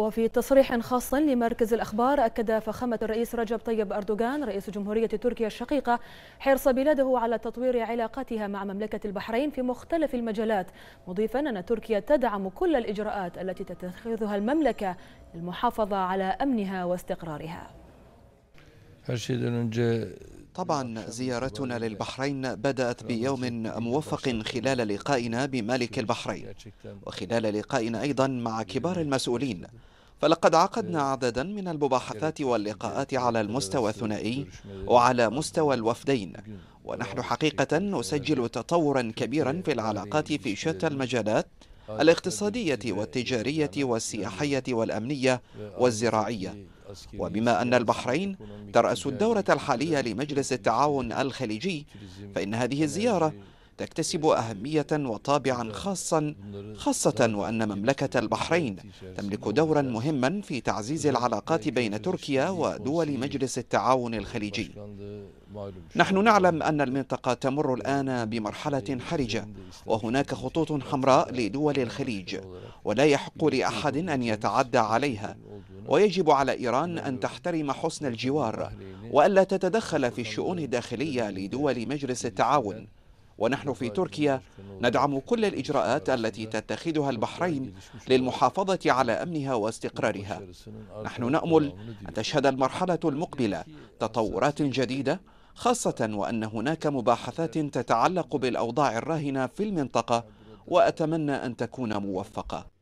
وفي تصريح خاص لمركز الأخبار أكد فخامة الرئيس رجب طيب أردوغان رئيس جمهورية تركيا الشقيقة حرص بلاده على تطوير علاقاتها مع مملكة البحرين في مختلف المجالات مضيفا أن تركيا تدعم كل الإجراءات التي تتخذها المملكة للمحافظة على أمنها واستقرارها. طبعا زيارتنا للبحرين بدأت بيوم موفق خلال لقائنا بمالك البحرين وخلال لقائنا أيضا مع كبار المسؤولين فلقد عقدنا عددا من المباحثات واللقاءات على المستوى الثنائي وعلى مستوى الوفدين ونحن حقيقة نسجل تطورا كبيرا في العلاقات في شتى المجالات الاقتصادية والتجارية والسياحية والأمنية والزراعية وبما أن البحرين ترأس الدورة الحالية لمجلس التعاون الخليجي فإن هذه الزيارة تكتسب أهمية وطابعا خاصا خاصة وأن مملكة البحرين تملك دورا مهما في تعزيز العلاقات بين تركيا ودول مجلس التعاون الخليجي نحن نعلم أن المنطقة تمر الآن بمرحلة حرجة وهناك خطوط حمراء لدول الخليج ولا يحق لأحد أن يتعدى عليها ويجب على إيران أن تحترم حسن الجوار وألا تتدخل في الشؤون الداخلية لدول مجلس التعاون ونحن في تركيا ندعم كل الإجراءات التي تتخذها البحرين للمحافظة على أمنها واستقرارها نحن نأمل أن تشهد المرحلة المقبلة تطورات جديدة خاصة وأن هناك مباحثات تتعلق بالأوضاع الراهنة في المنطقة وأتمنى أن تكون موفقة